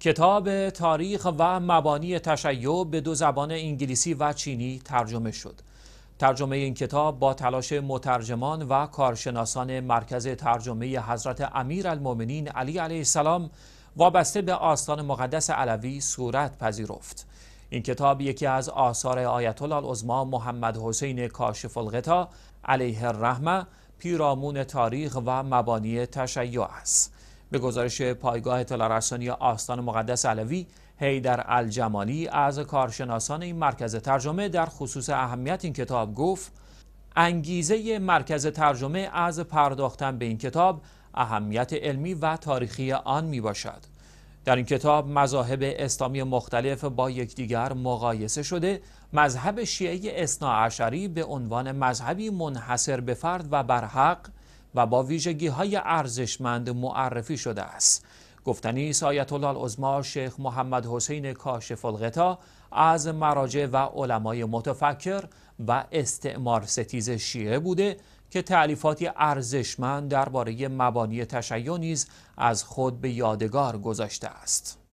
کتاب تاریخ و مبانی تشیع به دو زبان انگلیسی و چینی ترجمه شد. ترجمه این کتاب با تلاش مترجمان و کارشناسان مرکز ترجمه حضرت امیر المومنین علی علیه السلام وابسته به آستان مقدس علوی صورت پذیرفت. این کتاب یکی از آثار آیت الله محمد حسین کاشف الغطا علیه الرحمه پیرامون تاریخ و مبانی تشیع است. به گزارش پایگاه اطلاع آستان مقدس علوی هیدر الجمالی از کارشناسان این مرکز ترجمه در خصوص اهمیت این کتاب گفت انگیزه مرکز ترجمه از پرداختن به این کتاب اهمیت علمی و تاریخی آن می باشد. در این کتاب مذاهب اسلامی مختلف با یکدیگر مقایسه شده مذهب شیعه عشری به عنوان مذهبی منحصر به فرد و برحق و با ویژگی های ارزشمند معرفی شده است گفتنی سایت الله العظما شیخ محمد حسین کاشف الغتا از مراجع و علمای متفکر و استعمار ستیز شیعه بوده که تعلیفاتی ارزشمند درباره مبانی تشیع نیز از خود به یادگار گذاشته است